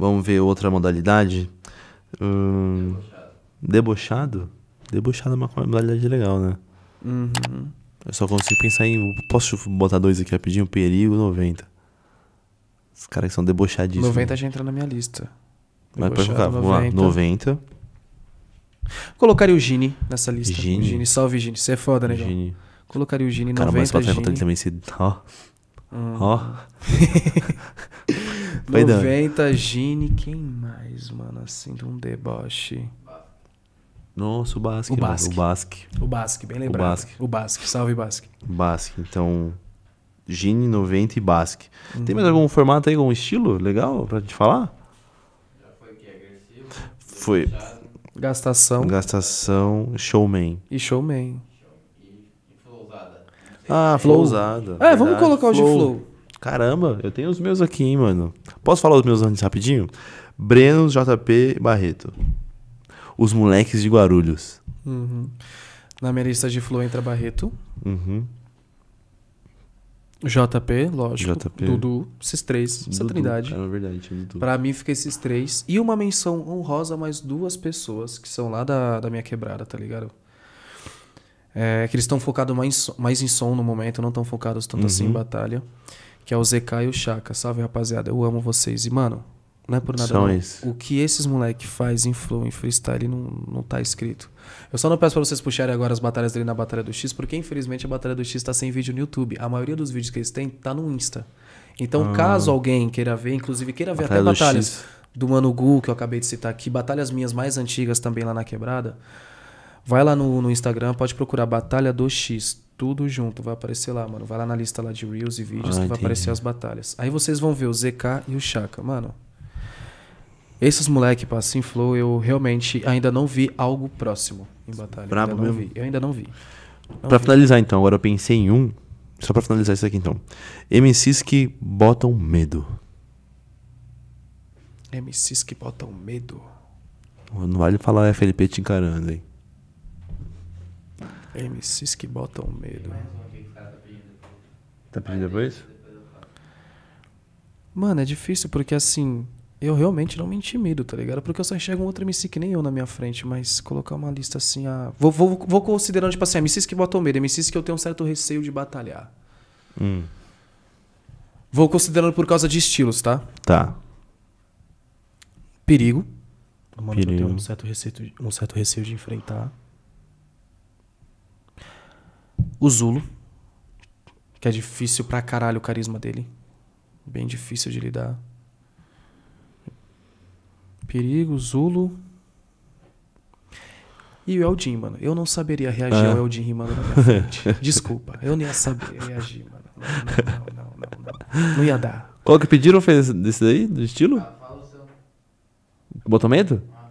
Vamos ver outra modalidade? Hum, debochado? Debochado é uma modalidade legal, né? Uhum. Eu só consigo pensar em. Posso botar dois aqui rapidinho? Perigo 90. Os caras que são debochadíssimos. 90 já entra na minha lista. Mas pode colocar, vamos lá. 90. Colocaria o Gini nessa lista. Gini. Gini. Salve, Gini. Você é foda, né, Gini. Colocaria o Gini cara, 90. Cara, mas o Gini. também se. Ó. Hum. Ó. 90, Gini, quem mais, mano? Assim, de um deboche. Nossa, o Basque. O Basque. O Basque. o Basque, bem lembrado. O Basque. O Basque, salve Basque. Basque, então... Gini, 90 e Basque. Uhum. Tem mais uhum. algum formato aí, algum estilo legal pra gente falar? Já foi que agressivo. Foi... Gastação. Gastação, showman. E showman. E, flowzada. Ah, flowzada. Ah, é, verdade. vamos colocar o de flow. Caramba, eu tenho os meus aqui, hein, mano. Posso falar os meus antes rapidinho? Breno, JP Barreto. Os moleques de Guarulhos. Uhum. Na minha lista de flow entra Barreto. Uhum. JP, lógico. JP. Dudu, esses três, essa Dudu. trindade. É verdade, é Dudu. Pra mim fica esses três. E uma menção honrosa mais duas pessoas que são lá da, da minha quebrada, tá ligado? É, que eles estão focados mais, mais em som no momento, não tão focados tanto uhum. assim em uhum. batalha que é o ZK e o Chaka. Salve, rapaziada. Eu amo vocês. E, mano, não é por nada. São isso. O que esses moleque faz em flow, em freestyle, não, não tá escrito. Eu só não peço pra vocês puxarem agora as batalhas dele na Batalha do X, porque infelizmente a Batalha do X tá sem vídeo no YouTube. A maioria dos vídeos que eles têm tá no Insta. Então, ah. caso alguém queira ver, inclusive queira ver Batalha até batalhas do Mano Gu, que eu acabei de citar aqui, batalhas minhas mais antigas também lá na Quebrada, vai lá no, no Instagram, pode procurar Batalha do X tudo junto, vai aparecer lá, mano. Vai lá na lista lá de Reels e vídeos ah, que vai aparecer as batalhas. Aí vocês vão ver o ZK e o Chaka, mano. Esses moleque, assim, Flow, eu realmente ainda não vi algo próximo em batalha. Brabo ainda Eu ainda não vi. Não pra vi. finalizar então, agora eu pensei em um. Só pra finalizar isso aqui então. MCs que botam medo. MCs que botam medo. Não vale falar FLP te encarando, hein? MCs que botam medo. Tá pedindo tá depois? Mano, é difícil porque assim, eu realmente não me intimido, tá ligado? Porque eu só enxergo um outro MC que nem eu na minha frente, mas colocar uma lista assim, ah, vou, vou, vou considerando, tipo assim, MCs que botam medo, MCs que eu tenho um certo receio de batalhar. Hum. Vou considerando por causa de estilos, tá? Tá. Perigo. Mano, Perigo. eu tenho um certo, receio, um certo receio de enfrentar. O Zulo, que é difícil pra caralho o carisma dele. Bem difícil de lidar. Perigo, Zulo. E o Eldin, mano. Eu não saberia reagir ah. ao Eldin rimando na minha frente. Desculpa, eu nem ia saber reagir, mano. Não, não, não, não, não. ia dar. Qual que pediram fez desse daí? Do estilo? Ah, Botamento? Ah.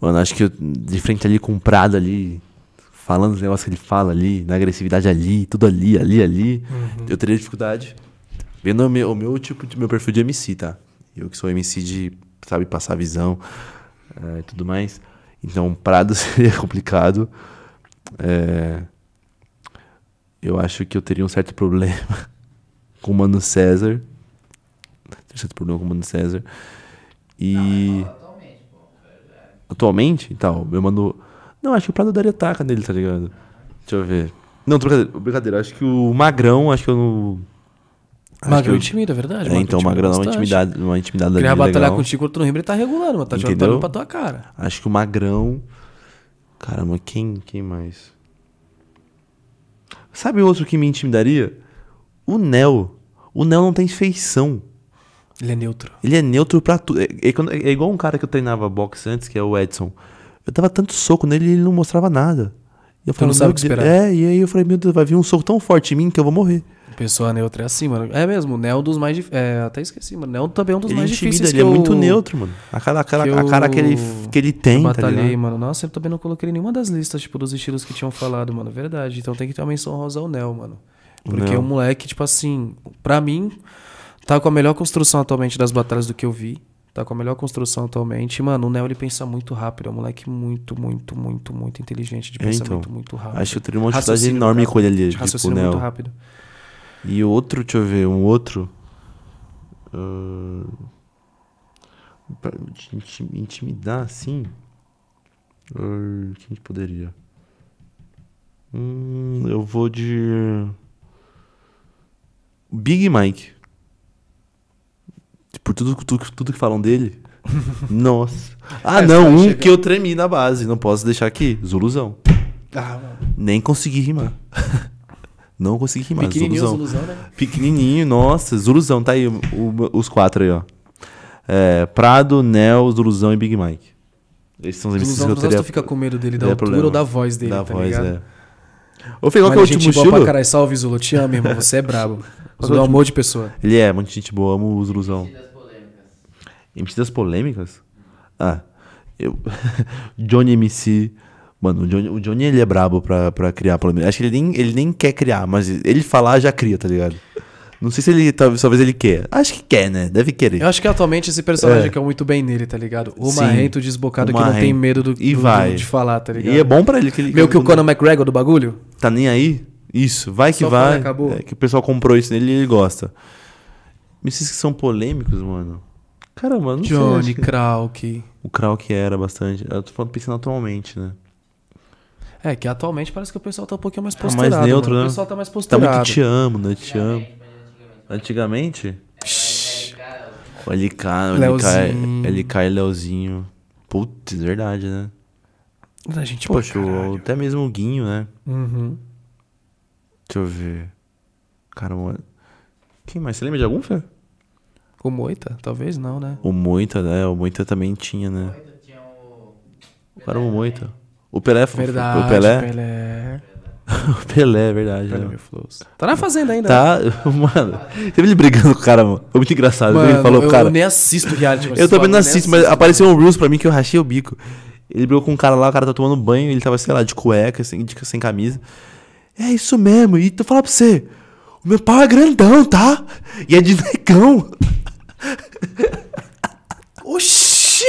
Mano, acho que eu, de frente ali com o Prado ali falando os negócios que ele fala ali, na agressividade ali, tudo ali, ali, ali, uhum. eu teria dificuldade. Vendo o meu, o meu tipo de meu perfil de MC, tá? Eu que sou MC de, sabe, passar visão eh, e é, tudo mais. Então, Prado seria complicado. É, eu acho que eu teria um certo problema com o Mano César. Teria um certo problema com o Mano César. E. Não, é atualmente, pô. Atualmente? Então, meu mano. Não, acho que o Prado daria taca nele, tá ligado? Deixa eu ver. Não, tô brincadeira. brincadeira. Acho que o Magrão, acho que eu não. Magrão eu... É intimida, é verdade. É, é então, o Magrão é uma intimidade, uma intimidade Queria batalhar legal. contigo, outro no Ribeiro, ele tá regulando, mas tá jogando pra tua cara. Acho que o Magrão. Caramba, quem, quem mais? Sabe outro que me intimidaria? O Nel. O Nel não tem feição. Ele é neutro. Ele é neutro pra tudo. É, é, é, é, igual um cara que eu treinava boxe antes, que é o Edson. Eu dava tanto soco nele e ele não mostrava nada. E eu então falei, não sabe o que esperar. É, e aí eu falei, meu Deus, vai vir um soco tão forte em mim que eu vou morrer. Pessoa neutra é assim, mano. É mesmo, o né, é um dos mais dif... é, até esqueci, mano. Neo também é um dos ele mais intimida, difíceis. Ele é eu... é muito neutro, mano. A cara, a cara, que, a cara que, ele, que ele tem. Eu tá batalhei, tá mano. Nossa, eu também não coloquei nenhuma das listas, tipo, dos estilos que tinham falado, mano. Verdade. Então tem que ter uma menção rosa ao Neo, mano. Porque não. o moleque, tipo assim, pra mim, tá com a melhor construção atualmente das batalhas do que eu vi. Tá com a melhor construção atualmente. Mano, o Neo ele pensa muito rápido. É um moleque muito, muito, muito, muito inteligente de é, pensamento então, muito rápido. Acho que eu teria uma dificuldade enorme rápido. com ele ali. Raciocínio tipo, muito Neo. rápido. E outro, deixa eu ver, um outro. Uh, intimidar assim. Uh, quem poderia? Hum, eu vou de. Big Mike por tudo, tudo, tudo que falam dele. Nossa. Ah, Essa não, um que eu tremi na base, não posso deixar aqui. Zuluzão. Ah, mano. Nem consegui rimar. Não consegui rimar, Pequenininho, Zuluzão. Zuluzão né? Pequenininho, nossa, Zuluzão, tá aí o, o, os quatro aí, ó. É, Prado, Nel, Zuluzão e Big Mike. Esses são os MCs Zuluzão, que eu teria... tu fica com medo dele, da altura problema. ou da voz dele, da tá voz, ligado? É. Ô, Fê, qual que é o último estilo? Pra caralho, salve, Zulu. Te amo, irmão. Você é brabo. É Zulu é um monte de pessoa. Ele é, muito gente boa. Amo o Zuluzão. MC das polêmicas? Ah, eu. Johnny MC. Mano, o Johnny, o Johnny, ele é brabo pra, pra criar polêmica. Acho que ele nem, ele nem quer criar, mas ele falar já cria, tá ligado? Não sei se ele. Talvez, talvez ele quer. Acho que quer, né? Deve querer. Eu acho que atualmente esse personagem é. quer muito bem nele, tá ligado? O Sim, marrento desbocado o que não tem medo do, e do, vai. Do, de falar, tá ligado? E é bom pra ele que ele. que, o Conor McGregor do bagulho? Tá nem aí? Isso, vai que Só vai. acabou. É, que o pessoal comprou isso nele e ele gosta. Esses que são polêmicos, mano. Cara, mano, não Johnny sei, que... Krauk. O Krauk era bastante. Eu tô falando pensando atualmente, né? É, que atualmente parece que o pessoal tá um pouquinho mais posturado. Tá mais né? neutro, mano. né? O pessoal tá mais posturado. Tá muito te amo, né? Te amo. Antigamente? LK, LK, LK e Leozinho. Putz, é verdade, né? A gente Poxa, até mesmo o Guinho, né? Uhum. Deixa eu ver. Cara, mano. Quem mais? Você lembra de algum, Fê? O Moita? Talvez não, né? O Moita, né? O Moita também tinha, né? O cara, o Moita. O Pelé foi. Verdade, o Pelé. Pelé. o Pelé, é verdade. Pelé né? Tá na fazenda ainda. Tá, né? mano. Teve ele brigando com o cara, mano. Foi muito engraçado. Mano, ele falou, eu, cara. Eu nem assisto reality. Eu também não assisto, mas apareceu um Reels pra mim que eu rachei o bico. Ele brigou com um cara lá, o cara tá tomando banho, ele tava, sei lá, de cueca, sem, de, sem camisa. É isso mesmo, e tu fala pra você. O meu pau é grandão, tá? E é de negão. Oxi!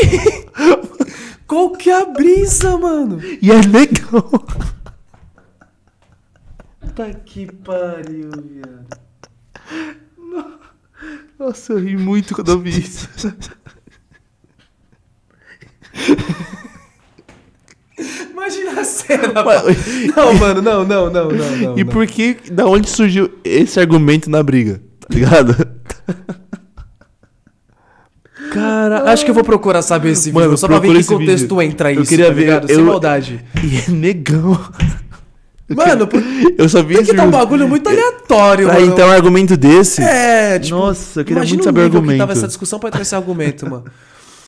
Qual que é a brisa, mano? E é legal. Tá que pariu, viado. Nossa, eu ri muito quando eu vi isso. Imagina a cena. Mano. Não, mano, não, não, não, não. não e por que, da onde surgiu esse argumento na briga? Tá ligado? Cara, acho que eu vou procurar saber esse vídeo. Mano, só pra ver em que contexto vídeo. entra isso. Eu queria tá ver. Eu... Sem maldade. E é negão. mano, eu só vi Tem que dar um bagulho muito aleatório, pra mano. então um argumento desse? É, tipo. Nossa, eu queria muito saber o argumento. Que tava essa discussão pra entrar esse argumento, mano.